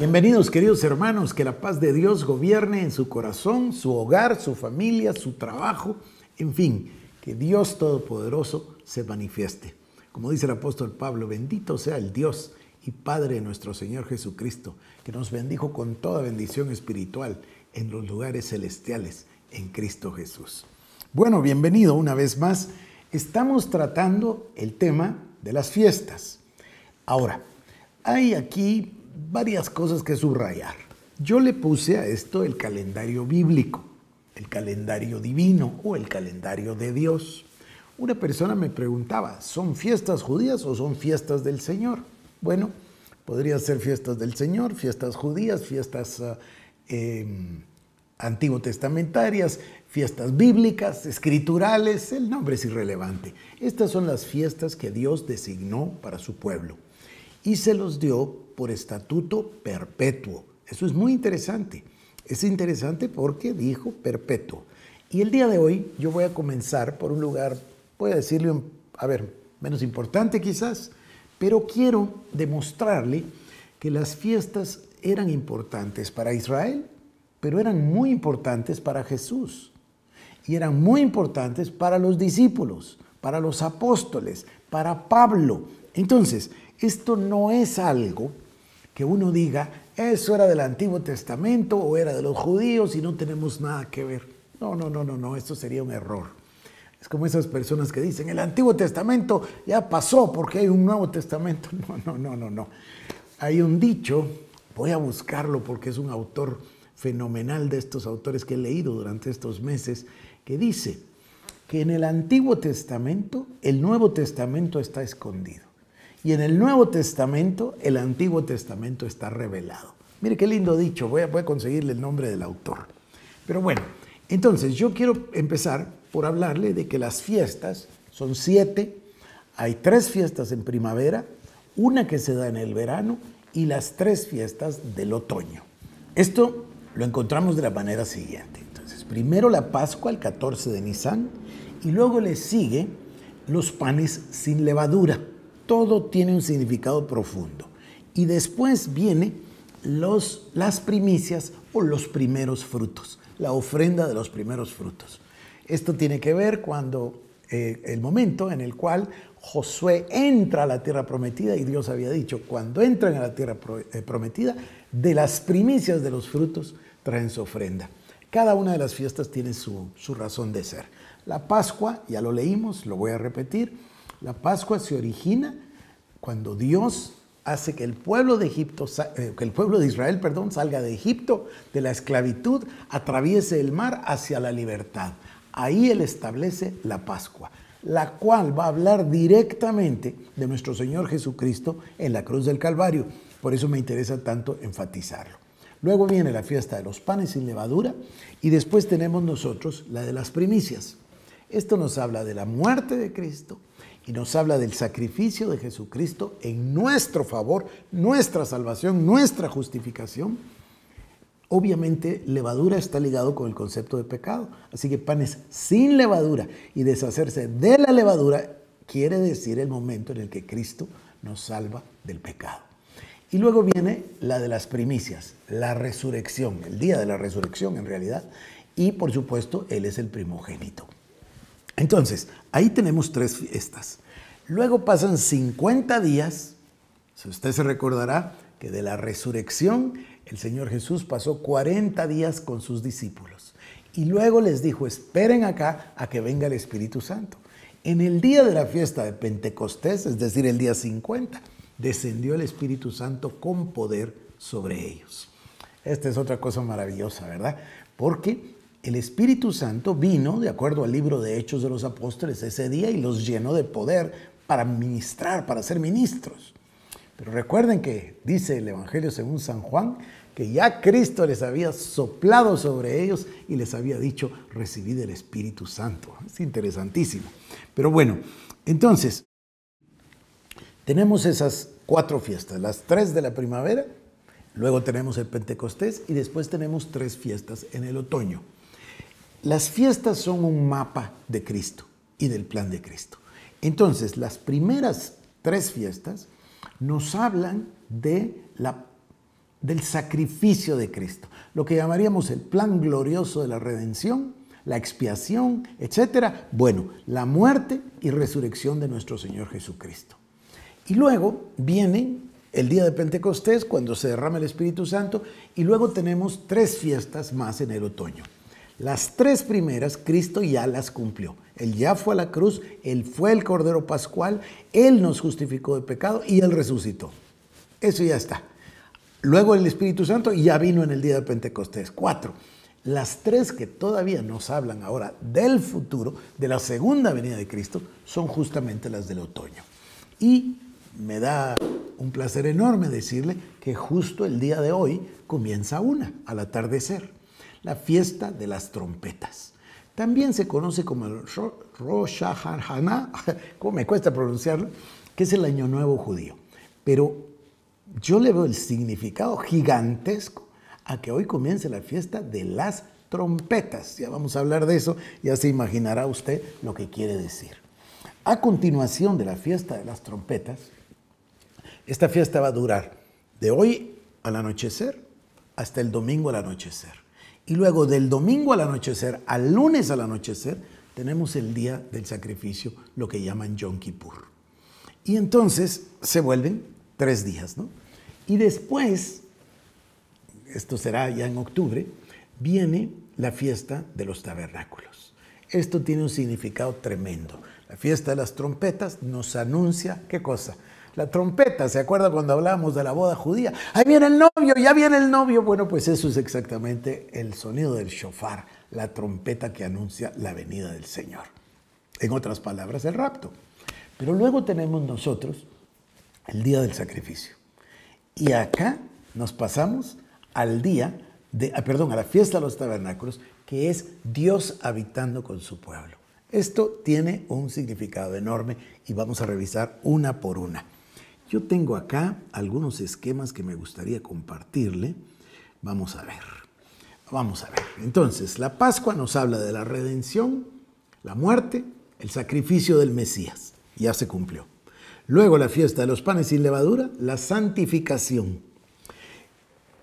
Bienvenidos queridos hermanos, que la paz de Dios gobierne en su corazón, su hogar, su familia, su trabajo, en fin, que Dios Todopoderoso se manifieste. Como dice el apóstol Pablo, bendito sea el Dios y Padre de nuestro Señor Jesucristo, que nos bendijo con toda bendición espiritual en los lugares celestiales en Cristo Jesús. Bueno, bienvenido una vez más. Estamos tratando el tema de las fiestas. Ahora, hay aquí varias cosas que subrayar. Yo le puse a esto el calendario bíblico, el calendario divino o el calendario de Dios. Una persona me preguntaba, ¿son fiestas judías o son fiestas del Señor? Bueno, podría ser fiestas del Señor, fiestas judías, fiestas ah, em, antiguo-testamentarias, fiestas bíblicas, escriturales, el nombre es irrelevante. Estas son las fiestas que Dios designó para su pueblo y se los dio por estatuto perpetuo. Eso es muy interesante. Es interesante porque dijo perpetuo. Y el día de hoy yo voy a comenzar por un lugar, voy a decirle, a ver, menos importante quizás, pero quiero demostrarle que las fiestas eran importantes para Israel, pero eran muy importantes para Jesús. Y eran muy importantes para los discípulos, para los apóstoles, para Pablo. Entonces, esto no es algo que uno diga, eso era del Antiguo Testamento o era de los judíos y no tenemos nada que ver. No, no, no, no, no, esto sería un error. Es como esas personas que dicen, el Antiguo Testamento ya pasó porque hay un Nuevo Testamento. No, no, no, no, no. Hay un dicho, voy a buscarlo porque es un autor fenomenal de estos autores que he leído durante estos meses, que dice que en el Antiguo Testamento el Nuevo Testamento está escondido. Y en el Nuevo Testamento, el Antiguo Testamento está revelado. Mire qué lindo dicho, voy a, voy conseguirle el nombre del autor. Pero bueno, entonces yo quiero empezar por hablarle de que las fiestas son siete. Hay tres fiestas en primavera, una que se da en el verano y las tres fiestas del otoño. Esto lo encontramos de la manera siguiente. Entonces, primero la Pascua, el 14 de Nisan, y luego le sigue los panes sin levadura todo tiene un significado profundo. Y después viene las primicias o los primeros frutos, la ofrenda de los primeros frutos. Esto tiene que ver cuando eh, el momento en el cual Josué entra a la tierra prometida y Dios había dicho, cuando entran a la tierra eh, prometida, de las primicias de los frutos traen su ofrenda. Cada una de las fiestas tiene su razón de ser. La Pascua, ya lo leímos, lo voy a repetir, la Pascua se origina cuando Dios hace que el pueblo de Egipto, eh, que el pueblo de Israel, perdón, salga de Egipto, de la esclavitud, atraviese el mar hacia la libertad. Ahí él establece la Pascua, la cual va a hablar directamente de nuestro Señor Jesucristo en la cruz del Calvario. Por eso me interesa tanto enfatizarlo. Luego viene la fiesta de los panes sin levadura y después tenemos nosotros la de las primicias. Esto nos habla de la muerte de Cristo, y nos habla del sacrificio de Jesucristo en nuestro favor, nuestra salvación, nuestra justificación, obviamente levadura está ligado con el concepto de pecado. Así que panes sin levadura y deshacerse de la levadura quiere decir el momento en el que Cristo nos salva del pecado. Y luego viene la de las primicias, la resurrección, el día de la resurrección en realidad. Y por supuesto, Él es el primogénito. Entonces, ahí tenemos tres fiestas. Luego pasan 50 días, si usted se recordará que de la resurrección el Señor Jesús pasó 40 días con sus discípulos y luego les dijo, esperen acá a que venga el Espíritu Santo. En el día de la fiesta de Pentecostés, es decir, el día 50, descendió el Espíritu Santo con poder sobre ellos. Esta es otra cosa maravillosa, ¿verdad? Porque el Espíritu Santo vino, de acuerdo al libro de Hechos de los Apóstoles, ese día y los llenó de poder para ministrar, para ser ministros. Pero recuerden que dice el Evangelio según San Juan, que ya Cristo les había soplado sobre ellos y les había dicho, recibid el Espíritu Santo. Es interesantísimo. Pero bueno, entonces, tenemos esas cuatro fiestas, las tres de la primavera, luego tenemos el Pentecostés y después tenemos tres fiestas en el otoño. Las fiestas son un mapa de Cristo y del plan de Cristo. Entonces, las primeras tres fiestas nos hablan del sacrificio de Cristo, lo que llamaríamos el plan glorioso de la redención, la expiación, etc. Bueno, la muerte y resurrección de nuestro Señor Jesucristo. Y luego viene el día de Pentecostés, cuando se derrama el Espíritu Santo, y luego tenemos tres fiestas más en el otoño. Las tres primeras Cristo ya las cumplió. Él ya fue a la cruz, Él fue el Cordero Pascual, Él nos justificó de pecado y Él resucitó. Eso ya está. Luego el Espíritu Santo ya vino en el día de Pentecostés. Cuatro. Las tres que todavía nos hablan ahora del futuro, de la segunda venida de Cristo, son justamente las del otoño. Y me da un placer enorme decirle que justo el día de hoy comienza una, al atardecer la fiesta de las trompetas. También se conoce como el Rosh Hashanah, como me cuesta pronunciarlo, que es el Año Nuevo judío. Pero yo le veo el significado gigantesco a que hoy comience la fiesta de las trompetas. Ya vamos a hablar de eso, ya se imaginará usted lo que quiere decir. A continuación de la fiesta de las trompetas, esta fiesta va a durar de hoy al anochecer hasta el domingo al anochecer. Y luego del domingo al anochecer al lunes al anochecer tenemos el día del sacrificio, lo que llaman Yom Kippur. Y entonces se vuelven tres días, ¿no? Y después, esto será ya en octubre, viene la fiesta de los tabernáculos. Esto tiene un significado tremendo. La fiesta de las trompetas nos anuncia qué cosa? La trompeta, ¿se acuerda cuando hablábamos de la boda judía? Ahí viene el novio, ya viene el novio. Bueno, pues eso es exactamente el sonido del shofar, la trompeta que anuncia la venida del Señor. En otras palabras, el rapto. Pero luego tenemos nosotros el día del sacrificio. Y acá nos pasamos al día de, ah, perdón, a la fiesta de los tabernáculos, que es Dios habitando con su pueblo. Esto tiene un significado enorme y vamos a revisar una por una. Yo tengo acá algunos esquemas que me gustaría compartirle. Vamos a ver. Vamos a ver. Entonces, la Pascua nos habla de la redención, la muerte, el sacrificio del Mesías. Ya se cumplió. Luego la fiesta de los panes sin levadura, la santificación,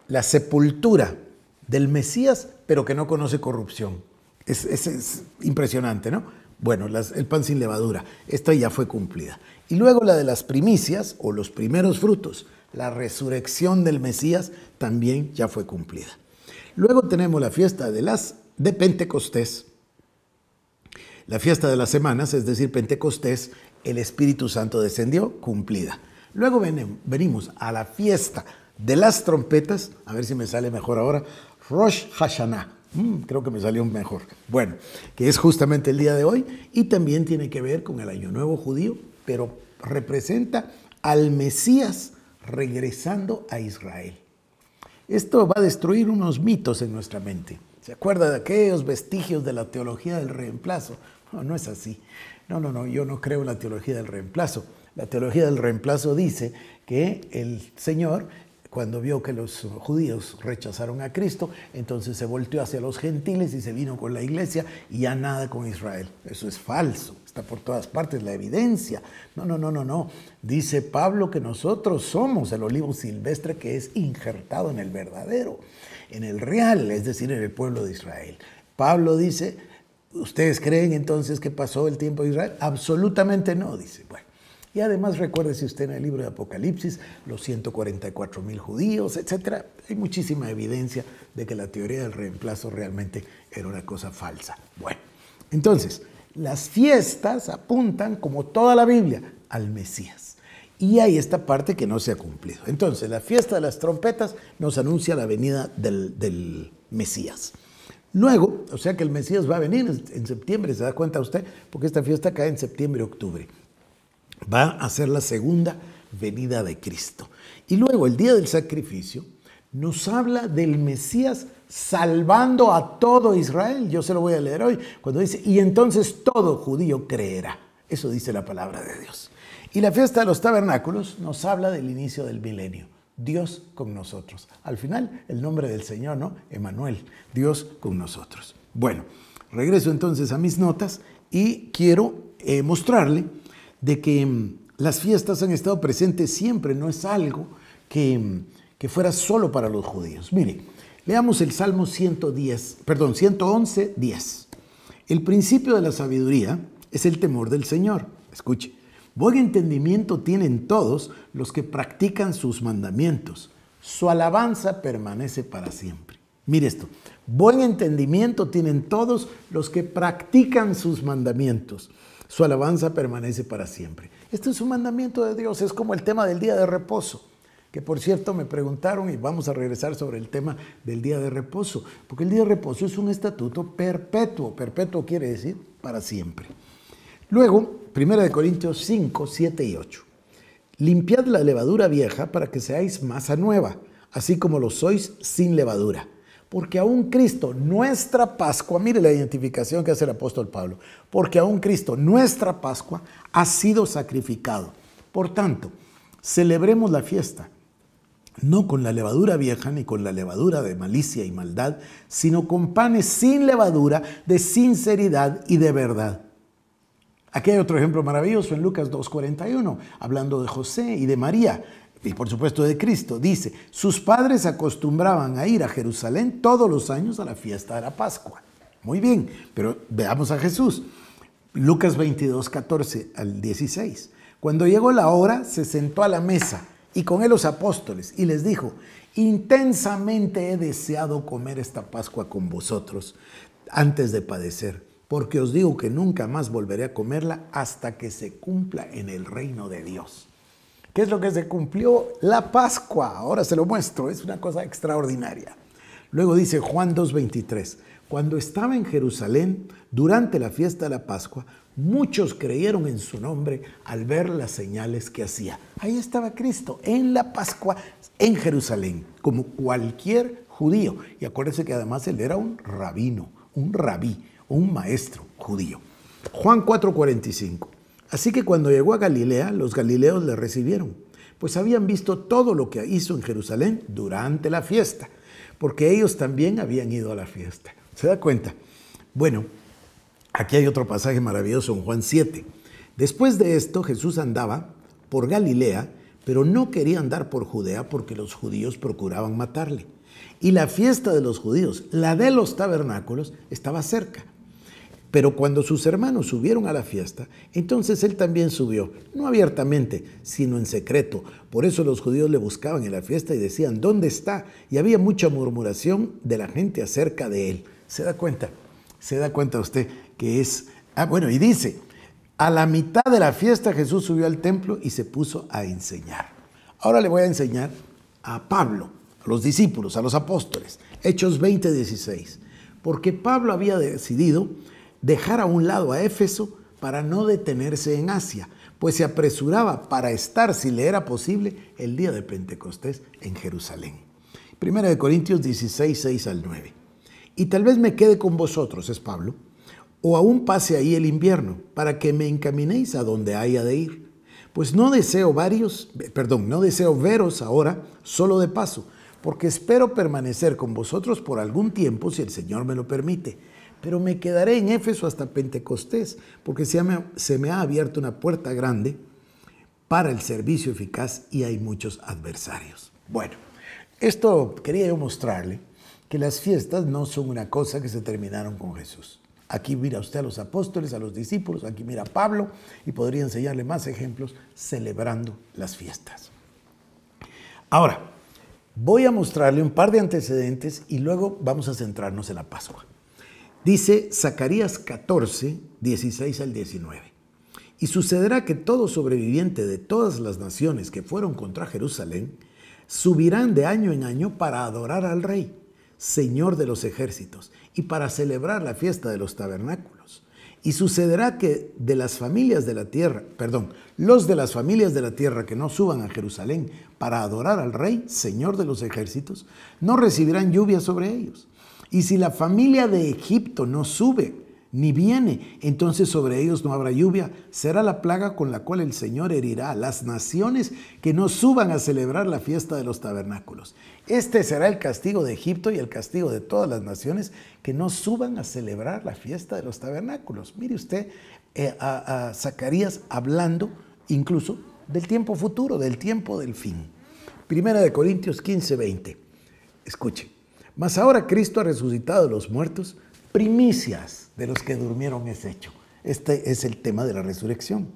la sepultura del Mesías, pero que no conoce corrupción. Es, impresionante, ¿no? Bueno, el pan sin levadura, esta ya fue cumplida. Y luego la de las primicias o los primeros frutos, la resurrección del Mesías también ya fue cumplida. Luego tenemos la fiesta de las de Pentecostés. La fiesta de las semanas, es decir, Pentecostés, el Espíritu Santo descendió, cumplida. Luego venimos a la fiesta de las trompetas, a ver si me sale mejor ahora, Rosh Hashanah. Mm, creo que me salió mejor. Bueno, que es justamente el día de hoy y también tiene que ver con el Año Nuevo judío, pero representa al Mesías regresando a Israel. Esto va a destruir unos mitos en nuestra mente. ¿Se acuerda de aquellos vestigios de la teología del reemplazo? No, no es así. No, no, no, yo no creo en la teología del reemplazo. La teología del reemplazo dice que el Señor cuando vio que los judíos rechazaron a Cristo, entonces se volteó hacia los gentiles y se vino con la iglesia y ya nada con Israel. Eso es falso, está por todas partes la evidencia. No, no, no, no, no. Dice Pablo que nosotros somos el olivo silvestre que es injertado en el verdadero, en el real, es decir, en el pueblo de Israel. Pablo dice, ¿ustedes creen entonces que pasó el tiempo de Israel? Absolutamente no, dice. Bueno, y además si usted en el libro de Apocalipsis, los 144 mil judíos, etc. Hay muchísima evidencia de que la teoría del reemplazo realmente era una cosa falsa. Bueno, entonces, las fiestas apuntan, como toda la Biblia, al Mesías. Y hay esta parte que no se ha cumplido. Entonces, la fiesta de las trompetas nos anuncia la venida del, del Mesías. Luego, o sea que el Mesías va a venir en septiembre, se da cuenta usted, porque esta fiesta cae en septiembre-octubre va a ser la segunda venida de Cristo. Y luego el día del sacrificio nos habla del Mesías salvando a todo Israel. Yo se lo voy a leer hoy, cuando dice, y entonces todo judío creerá. Eso dice la palabra de Dios. Y la fiesta de los tabernáculos nos habla del inicio del milenio. Dios con nosotros. Al final, el nombre del Señor, ¿no? Emanuel, Dios con nosotros. Bueno, regreso entonces a mis notas y quiero eh, mostrarle de que mm, las fiestas han estado presentes siempre, no es algo que, mm, fuera solo para los judíos. Mire, leamos el Salmo 110, perdón, 111, 10. El principio de la sabiduría es el temor del Señor. Escuche, buen entendimiento tienen todos los que practican sus mandamientos. Su alabanza permanece para siempre. Mire esto, buen entendimiento tienen todos los que practican sus mandamientos. Su alabanza permanece para siempre. Este es un mandamiento de Dios, es como el tema del día de reposo, que por cierto me preguntaron y vamos a regresar sobre el tema del día de reposo, porque el día de reposo es un estatuto perpetuo, perpetuo quiere decir para siempre. Luego, 1 Corintios 5, 7 y 8. Limpiad la levadura vieja para que seáis masa nueva, así como lo sois sin levadura. Porque un Cristo, nuestra Pascua, mire la identificación que hace el apóstol Pablo, porque un Cristo, nuestra Pascua, ha sido sacrificado. Por tanto, celebremos la fiesta, no con la levadura vieja ni con la levadura de malicia y maldad, sino con panes sin levadura, de sinceridad y de verdad. Aquí hay otro ejemplo maravilloso en Lucas 2.41, hablando de José y de María y por supuesto de Cristo. Dice, sus padres acostumbraban a ir a Jerusalén todos los años a la fiesta de la Pascua. Muy bien, pero veamos a Jesús. Lucas 22, 14 al 16. Cuando llegó la hora, se sentó a la mesa y con él los apóstoles y les dijo, intensamente he deseado comer esta Pascua con vosotros antes de padecer, porque os digo que nunca más volveré a comerla hasta que se cumpla en el reino de Dios. ¿Qué es lo que se cumplió? La Pascua. Ahora se lo muestro, es una cosa extraordinaria. Luego dice Juan 2.23, cuando estaba en Jerusalén durante la fiesta de la Pascua, muchos creyeron en su nombre al ver las señales que hacía. Ahí estaba Cristo, en la Pascua, en Jerusalén, como cualquier judío. Y acuérdense que además él era un rabino, un rabí, un maestro judío. Juan 4.45, Así que cuando llegó a Galilea, los galileos le recibieron, pues habían visto todo lo que hizo en Jerusalén durante la fiesta, porque ellos también habían ido a la fiesta. ¿Se da cuenta? Bueno, aquí hay otro pasaje maravilloso en Juan 7. Después de esto, Jesús andaba por Galilea, pero no quería andar por Judea porque los judíos procuraban matarle. Y la fiesta de los judíos, la de los tabernáculos, estaba cerca. Pero cuando sus hermanos subieron a la fiesta, entonces él también subió, no abiertamente, sino en secreto. Por eso los judíos le buscaban en la fiesta y decían, ¿dónde está? Y había mucha murmuración de la gente acerca de él. ¿Se da cuenta? ¿Se da cuenta usted que es... Ah, bueno, y dice, a la mitad de la fiesta Jesús subió al templo y se puso a enseñar. Ahora le voy a enseñar a Pablo, a los discípulos, a los apóstoles. Hechos 20, 16. Porque Pablo había decidido dejar a un lado a Éfeso para no detenerse en Asia, pues se apresuraba para estar, si le era posible, el día de Pentecostés en Jerusalén. Primera de Corintios 16, 6 al 9. Y tal vez me quede con vosotros, es Pablo, o aún pase ahí el invierno, para que me encaminéis a donde haya de ir. Pues no deseo varios, perdón, no deseo veros ahora solo de paso, porque espero permanecer con vosotros por algún tiempo si el Señor me lo permite pero me quedaré en Éfeso hasta Pentecostés, porque se me, ha abierto una puerta grande para el servicio eficaz y hay muchos adversarios. Bueno, esto quería yo mostrarle, que las fiestas no son una cosa que se terminaron con Jesús. Aquí mira usted a los apóstoles, a los discípulos, aquí mira a Pablo y podría enseñarle más ejemplos celebrando las fiestas. Ahora, voy a mostrarle un par de antecedentes y luego vamos a centrarnos en la Pascua. Dice Zacarías 14, 16 al 19. Y sucederá que todo sobreviviente de todas las naciones que fueron contra Jerusalén subirán de año en año para adorar al rey, Señor de los ejércitos, y para celebrar la fiesta de los tabernáculos. Y sucederá que de las familias de la tierra, perdón, los de las familias de la tierra que no suban a Jerusalén para adorar al rey, Señor de los ejércitos, no recibirán lluvia sobre ellos y si la familia de Egipto no sube ni viene, entonces sobre ellos no habrá lluvia. Será la plaga con la cual el Señor herirá a las naciones que no suban a celebrar la fiesta de los tabernáculos. Este será el castigo de Egipto y el castigo de todas las naciones que no suban a celebrar la fiesta de los tabernáculos. Mire usted eh, a, Zacarías hablando incluso del tiempo futuro, del tiempo del fin. Primera de Corintios 15, 20. Escuche. Mas ahora Cristo ha resucitado de los muertos, primicias de los que durmieron es hecho. Este es el tema de la resurrección.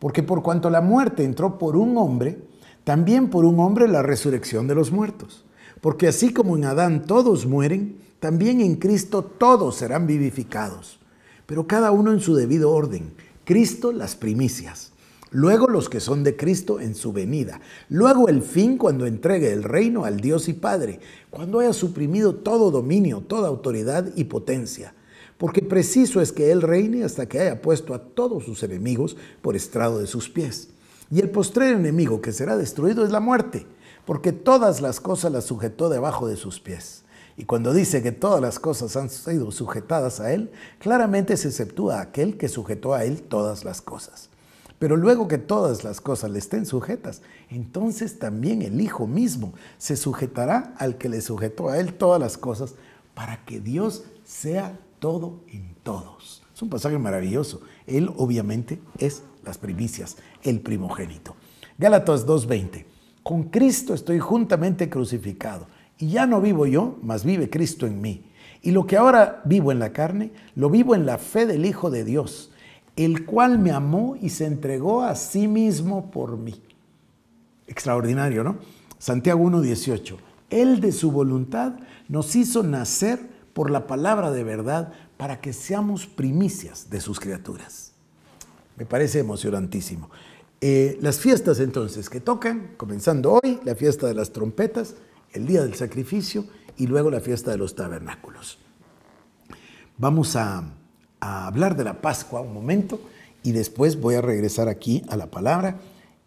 Porque por cuanto la muerte entró por un hombre, también por un hombre la resurrección de los muertos. Porque así como en Adán todos mueren, también en Cristo todos serán vivificados. Pero cada uno en su debido orden. Cristo las primicias luego los que son de Cristo en su venida, luego el fin cuando entregue el reino al Dios y Padre, cuando haya suprimido todo dominio, toda autoridad y potencia. Porque preciso es que Él reine hasta que haya puesto a todos sus enemigos por estrado de sus pies. Y el postrero enemigo que será destruido es la muerte, porque todas las cosas las sujetó debajo de sus pies. Y cuando dice que todas las cosas han sido sujetadas a Él, claramente se exceptúa aquel que sujetó a Él todas las cosas. Pero luego que todas las cosas le estén sujetas, entonces también el Hijo mismo se sujetará al que le sujetó a él todas las cosas para que Dios sea todo en todos. Es un pasaje maravilloso. Él obviamente es las primicias, el primogénito. Gálatas 2.20. Con Cristo estoy juntamente crucificado y ya no vivo yo, mas vive Cristo en mí. Y lo que ahora vivo en la carne, lo vivo en la fe del Hijo de Dios el cual me amó y se entregó a sí mismo por mí. Extraordinario, ¿no? Santiago 1.18. Él de su voluntad nos hizo nacer por la palabra de verdad para que seamos primicias de sus criaturas. Me parece emocionantísimo. Eh, las fiestas entonces que tocan, comenzando hoy, la fiesta de las trompetas, el día del sacrificio y luego la fiesta de los tabernáculos. Vamos a a hablar de la Pascua un momento y después voy a regresar aquí a la palabra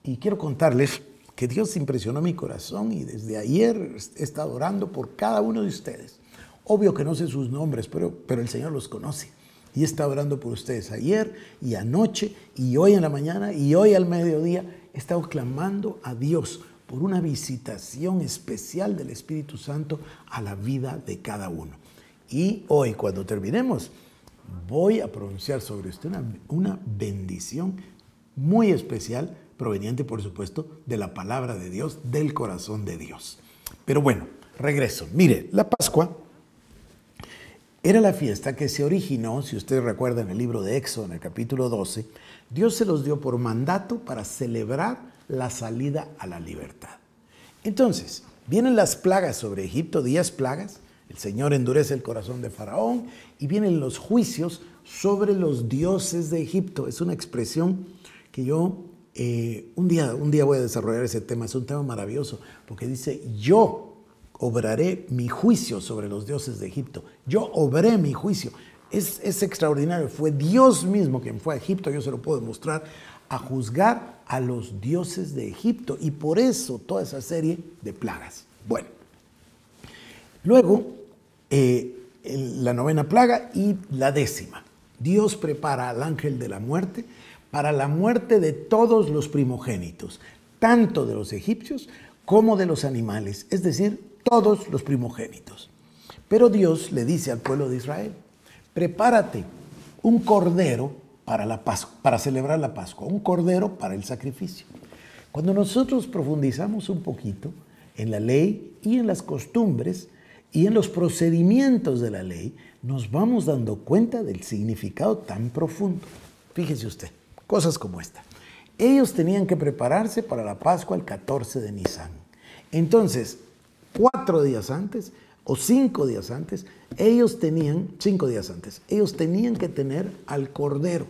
y quiero contarles que Dios impresionó mi corazón y desde ayer he estado orando por cada uno de ustedes. Obvio que no sé sus nombres, pero, el Señor los conoce y está orando por ustedes ayer y anoche y hoy en la mañana y hoy al mediodía. He estado clamando a Dios por una visitación especial del Espíritu Santo a la vida de cada uno. Y hoy, cuando terminemos, voy a pronunciar sobre usted una, bendición muy especial, proveniente, por supuesto, de la palabra de Dios, del corazón de Dios. Pero bueno, regreso. Mire, la Pascua era la fiesta que se originó, si usted recuerda en el libro de Éxodo, en el capítulo 12, Dios se los dio por mandato para celebrar la salida a la libertad. Entonces, vienen las plagas sobre Egipto, días plagas, el Señor endurece el corazón de Faraón y vienen los juicios sobre los dioses de Egipto. Es una expresión que yo eh, un, día, un día voy a desarrollar ese tema, es un tema maravilloso, porque dice, yo obraré mi juicio sobre los dioses de Egipto, yo obré mi juicio. Es, extraordinario, fue Dios mismo quien fue a Egipto, yo se lo puedo mostrar, a juzgar a los dioses de Egipto y por eso toda esa serie de plagas. Bueno, luego eh, la novena plaga y la décima. Dios prepara al ángel de la muerte para la muerte de todos los primogénitos, tanto de los egipcios como de los animales, es decir, todos los primogénitos. Pero Dios le dice al pueblo de Israel, prepárate un cordero para, la para celebrar la Pascua, un cordero para el sacrificio. Cuando nosotros profundizamos un poquito en la ley y en las costumbres y en los procedimientos de la ley nos vamos dando cuenta del significado tan profundo. Fíjese usted, cosas como esta. Ellos tenían que prepararse para la Pascua el 14 de Nisan. Entonces, cuatro días antes o cinco días antes, ellos tenían, cinco días antes, ellos tenían que tener al cordero.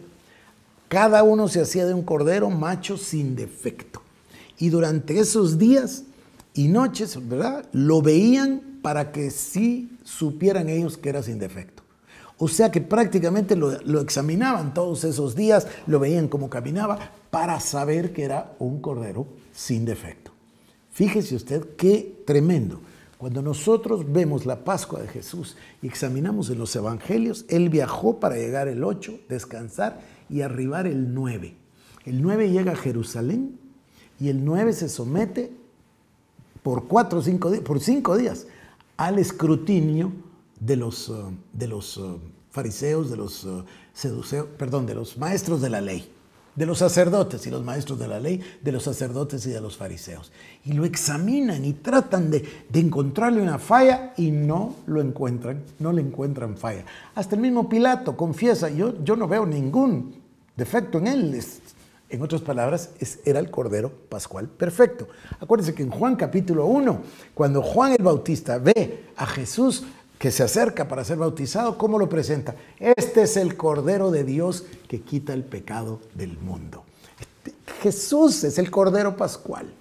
Cada uno se hacía de un cordero macho sin defecto. Y durante esos días y noches, ¿verdad? Lo veían para que sí supieran ellos que era sin defecto. O sea que prácticamente lo, examinaban todos esos días, lo veían como caminaba, para saber que era un cordero sin defecto. Fíjese usted qué tremendo. Cuando nosotros vemos la Pascua de Jesús y examinamos en los Evangelios, Él viajó para llegar el 8, descansar y arribar el 9. El 9 llega a Jerusalén y el 9 se somete por cuatro o cinco días, por cinco días al escrutinio de los, eh, de los eh, fariseos, de los eh, seduceos, perdón, de los maestros de la ley, de los sacerdotes y los maestros de la ley, de los sacerdotes y de los fariseos. Y lo examinan y tratan de, encontrarle una falla y no lo encuentran, no le encuentran falla. Hasta el mismo Pilato confiesa, yo, yo no veo ningún defecto en él, es, en otras palabras, era el Cordero Pascual perfecto. Acuérdense que en Juan capítulo 1, cuando Juan el Bautista ve a Jesús que se acerca para ser bautizado, ¿cómo lo presenta? Este es el Cordero de Dios que quita el pecado del mundo. Este, Jesús es el Cordero Pascual.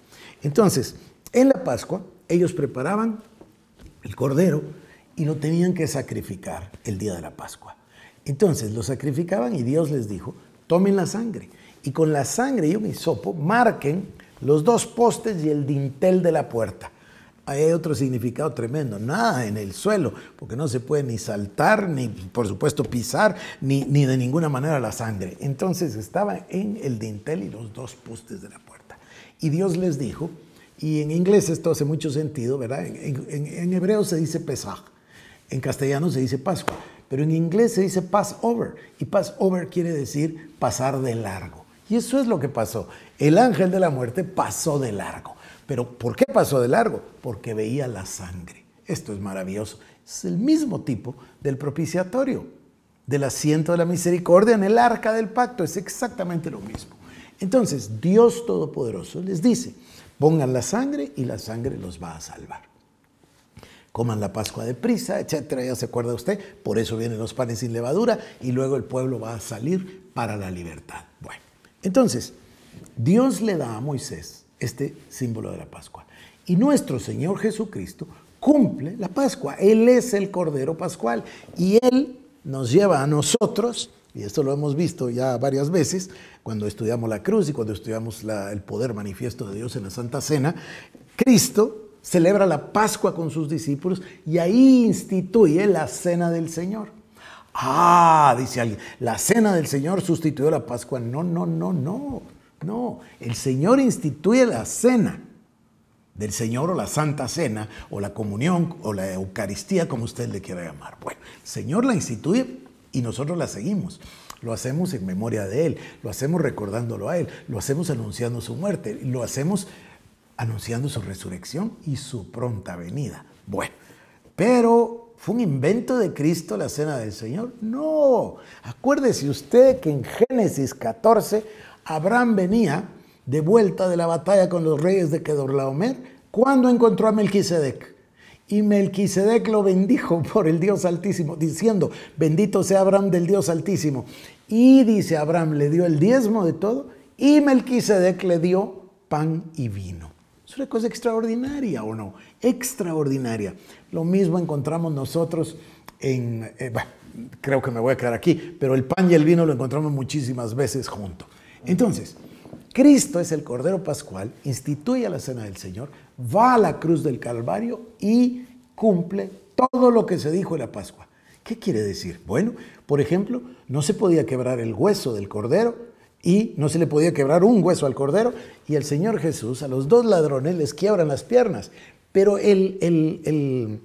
Entonces, en la Pascua, ellos preparaban el Cordero y lo tenían que sacrificar el día de la Pascua. Entonces, lo sacrificaban y Dios les dijo, tomen la sangre y con la sangre y un hisopo marquen los dos postes y el dintel de la puerta. Hay otro significado tremendo, nada en el suelo, porque no se puede ni saltar, ni por supuesto pisar, ni, ni de ninguna manera la sangre. Entonces estaba en el dintel y los dos postes de la puerta. Y Dios les dijo, y en inglés esto hace mucho sentido, ¿verdad? En, hebreo se dice Pesaj, en castellano se dice Pascua, pero en inglés se dice Passover, y Passover quiere decir pasar de largo. Y eso es lo que pasó. El ángel de la muerte pasó de largo. Pero ¿por qué pasó de largo? Porque veía la sangre. Esto es maravilloso. Es el mismo tipo del propiciatorio, del asiento de la misericordia en el arca del pacto. Es exactamente lo mismo. Entonces, Dios Todopoderoso les dice, pongan la sangre y la sangre los va a salvar. Coman la Pascua de prisa, etcétera, ya se acuerda usted, por eso vienen los panes sin levadura y luego el pueblo va a salir para la libertad. Bueno, entonces, Dios le da a Moisés este símbolo de la Pascua. Y nuestro Señor Jesucristo cumple la Pascua. Él es el Cordero Pascual y Él nos lleva a nosotros, y esto lo hemos visto ya varias veces, cuando estudiamos la cruz y cuando estudiamos el poder manifiesto de Dios en la Santa Cena, Cristo celebra la Pascua con sus discípulos y ahí instituye la Cena del Señor. Ah, dice alguien, la cena del Señor sustituyó la Pascua. No, no, no, no, no. El Señor instituye la cena del Señor o la Santa Cena o la comunión o la Eucaristía, como usted le quiera llamar. Bueno, el Señor la instituye y nosotros la seguimos. Lo hacemos en memoria de Él, lo hacemos recordándolo a Él, lo hacemos anunciando su muerte, lo hacemos anunciando su resurrección y su pronta venida. Bueno, pero ¿Fue un invento de Cristo la cena del Señor? No. Acuérdese usted que en Génesis 14 Abraham venía de vuelta de la batalla con los reyes de Kedorlaomer cuando encontró a Melquisedec. Y Melquisedec lo bendijo por el Dios Altísimo, diciendo, bendito sea Abraham del Dios Altísimo. Y dice Abraham, le dio el diezmo de todo y Melquisedec le dio pan y vino. Es una cosa extraordinaria o no, extraordinaria. Lo mismo encontramos nosotros en, eh, bueno, creo que me voy a quedar aquí, pero el pan y el vino lo encontramos muchísimas veces junto. Entonces, Cristo es el Cordero Pascual, instituye la Cena del Señor, va a la cruz del Calvario y cumple todo lo que se dijo en la Pascua. ¿Qué quiere decir? Bueno, por ejemplo, no se podía quebrar el hueso del cordero y no se le podía quebrar un hueso al cordero. Y el Señor Jesús a los dos ladrones les quiebran las piernas. Pero el, el,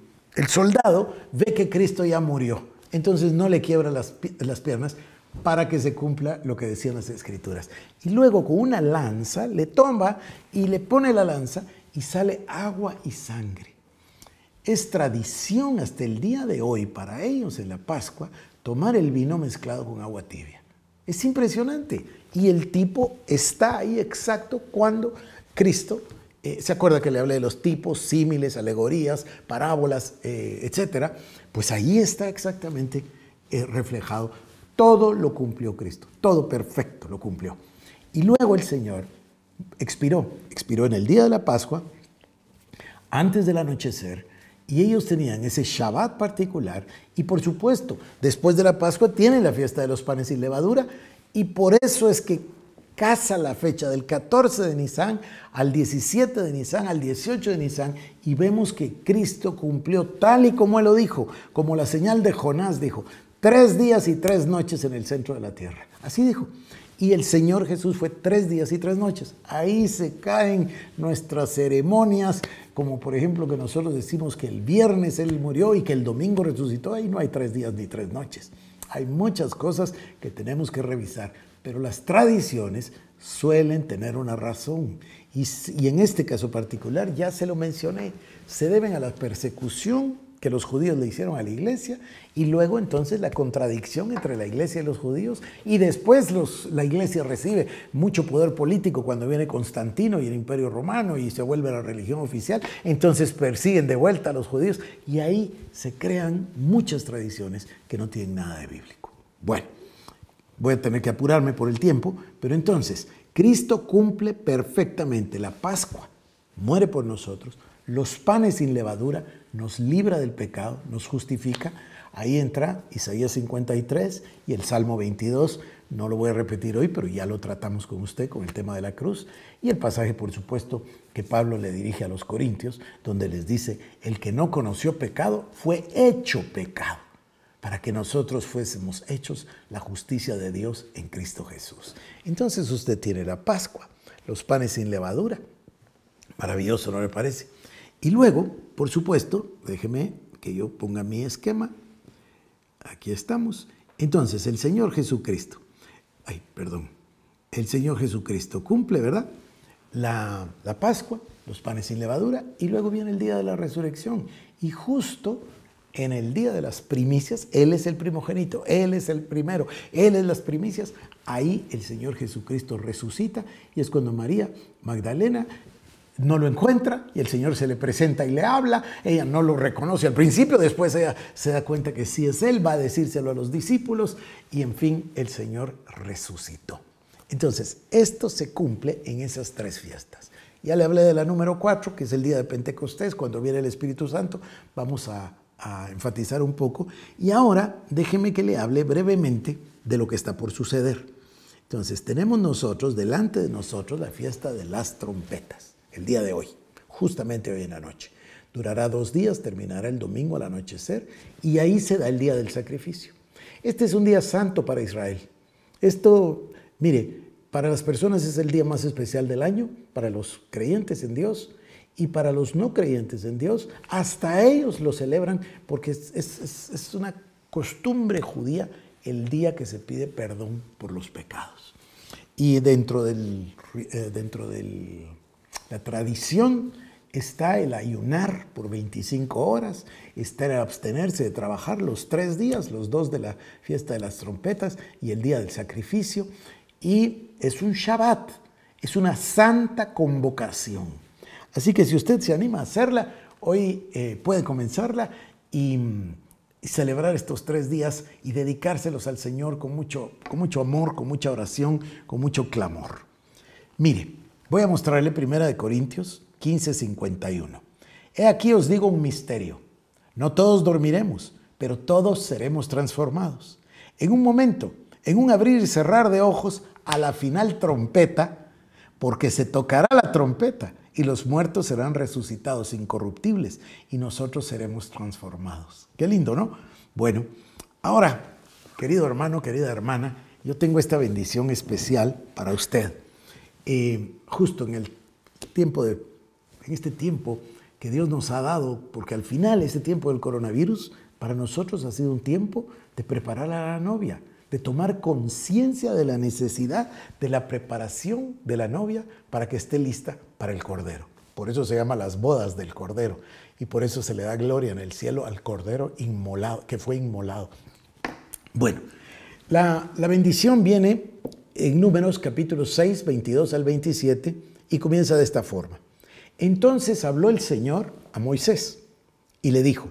soldado ve que Cristo ya murió. Entonces no le quiebra las, las piernas para que se cumpla lo que decían las escrituras. Y luego con una lanza le toma y le pone la lanza y sale agua y sangre. Es tradición hasta el día de hoy para ellos en la Pascua tomar el vino mezclado con agua tibia. Es impresionante. Y el tipo está ahí exacto cuando Cristo, eh, ¿se acuerda que le hablé de los tipos, símiles, alegorías, parábolas, eh, etcétera? Pues ahí está exactamente eh, reflejado. Todo lo cumplió Cristo, todo perfecto lo cumplió. Y luego el Señor expiró, expiró en el día de la Pascua, antes del anochecer, y ellos tenían ese Shabbat particular y por supuesto, después de la Pascua tienen la fiesta de los panes y levadura y por eso es que casa la fecha del 14 de Nissan al 17 de Nisan, al 18 de Nissan y vemos que Cristo cumplió tal y como Él lo dijo, como la señal de Jonás dijo, tres días y tres noches en el centro de la tierra. Así dijo. Y el Señor Jesús fue tres días y tres noches. Ahí se caen nuestras ceremonias, como por ejemplo que nosotros decimos que el viernes Él murió y que el domingo resucitó. Ahí no hay tres días ni tres noches. Hay muchas cosas que tenemos que revisar, pero las tradiciones suelen tener una razón. Y, en este caso particular, ya se lo mencioné, se deben a la persecución que los judíos le hicieron a la iglesia, y luego entonces la contradicción entre la iglesia y los judíos, y después la iglesia recibe mucho poder político cuando viene Constantino y el imperio romano y se vuelve la religión oficial, entonces persiguen de vuelta a los judíos, y ahí se crean muchas tradiciones que no tienen nada de bíblico. Bueno, voy a tener que apurarme por el tiempo, pero entonces, Cristo cumple perfectamente la Pascua, muere por nosotros, los panes sin levadura, nos libra del pecado, nos justifica. Ahí entra Isaías 53 y el Salmo 22. No lo voy a repetir hoy, pero ya lo tratamos con usted con el tema de la cruz. Y el pasaje, por supuesto, que Pablo le dirige a los Corintios, donde les dice, el que no conoció pecado fue hecho pecado, para que nosotros fuésemos hechos la justicia de Dios en Cristo Jesús. Entonces usted tiene la Pascua, los panes sin levadura. Maravilloso, ¿no le parece? Y luego, por supuesto, déjeme que yo ponga mi esquema. Aquí estamos. Entonces, el Señor Jesucristo, ay, perdón, el Señor Jesucristo cumple, ¿verdad? La, la Pascua, los panes sin levadura, y luego viene el día de la resurrección. Y justo en el día de las primicias, Él es el primogénito, Él es el primero, Él es las primicias. Ahí el Señor Jesucristo resucita y es cuando María Magdalena no lo encuentra y el Señor se le presenta y le habla, ella no lo reconoce al principio, después ella se da cuenta que sí es Él, va a decírselo a los discípulos y en fin, el Señor resucitó. Entonces, esto se cumple en esas tres fiestas. Ya le hablé de la número cuatro, que es el día de Pentecostés, cuando viene el Espíritu Santo, vamos a, a enfatizar un poco. Y ahora déjeme que le hable brevemente de lo que está por suceder. Entonces, tenemos nosotros, delante de nosotros, la fiesta de las trompetas el día de hoy, justamente hoy en la noche. Durará dos días, terminará el domingo al anochecer y ahí se da el día del sacrificio. Este es un día santo para Israel. Esto, mire, para las personas es el día más especial del año, para los creyentes en Dios y para los no creyentes en Dios, hasta ellos lo celebran porque es, es una costumbre judía el día que se pide perdón por los pecados. Y dentro del, eh, dentro del la tradición está el ayunar por 25 horas, está el abstenerse de trabajar los tres días, los dos de la fiesta de las trompetas y el día del sacrificio. Y es un Shabbat, es una santa convocación. Así que si usted se anima a hacerla, hoy eh, puede comenzarla y, celebrar estos tres días y dedicárselos al Señor con mucho, con mucho amor, con mucha oración, con mucho clamor. Mire, Voy a mostrarle primera de Corintios 15:51. He aquí os digo un misterio. No todos dormiremos, pero todos seremos transformados. En un momento, en un abrir y cerrar de ojos, a la final trompeta, porque se tocará la trompeta y los muertos serán resucitados incorruptibles y nosotros seremos transformados. Qué lindo, ¿no? Bueno, ahora, querido hermano, querida hermana, yo tengo esta bendición especial para usted. Eh, justo en el tiempo de, en este tiempo que Dios nos ha dado, porque al final este tiempo del coronavirus para nosotros ha sido un tiempo de preparar a la novia, de tomar conciencia de la necesidad de la preparación de la novia para que esté lista para el Cordero. Por eso se llama las bodas del Cordero y por eso se le da gloria en el cielo al Cordero inmolado, que fue inmolado. Bueno, la, la bendición viene en Números capítulo 6, 22 al 27, y comienza de esta forma. Entonces habló el Señor a Moisés y le dijo,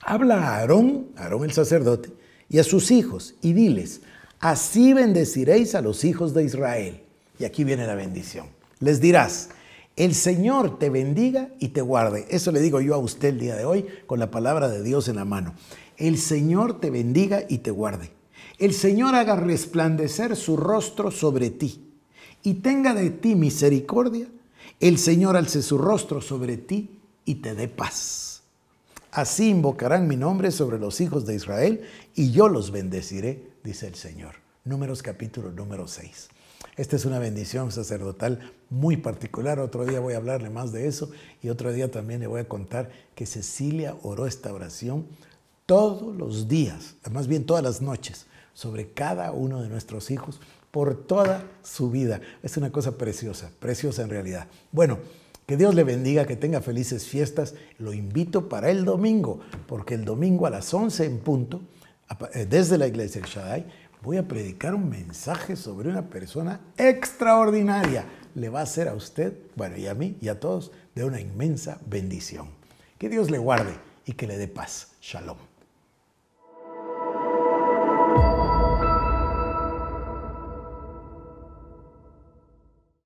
habla a Aarón, Aarón el sacerdote, y a sus hijos, y diles, así bendeciréis a los hijos de Israel. Y aquí viene la bendición. Les dirás, el Señor te bendiga y te guarde. Eso le digo yo a usted el día de hoy con la palabra de Dios en la mano. El Señor te bendiga y te guarde. El Señor haga resplandecer su rostro sobre ti y tenga de ti misericordia. El Señor alce su rostro sobre ti y te dé paz. Así invocarán mi nombre sobre los hijos de Israel y yo los bendeciré, dice el Señor. Números capítulo número 6. Esta es una bendición sacerdotal muy particular. Otro día voy a hablarle más de eso y otro día también le voy a contar que Cecilia oró esta oración todos los días, más bien todas las noches, sobre cada uno de nuestros hijos por toda su vida. Es una cosa preciosa, preciosa en realidad. Bueno, que Dios le bendiga, que tenga felices fiestas. Lo invito para el domingo, porque el domingo a las 11 en punto, eh, desde la iglesia de Shaddai, voy a predicar un mensaje sobre una persona extraordinaria. Le va a ser a usted, bueno, y a mí y a todos, de una inmensa bendición. Que Dios le guarde y que le dé paz. Shalom.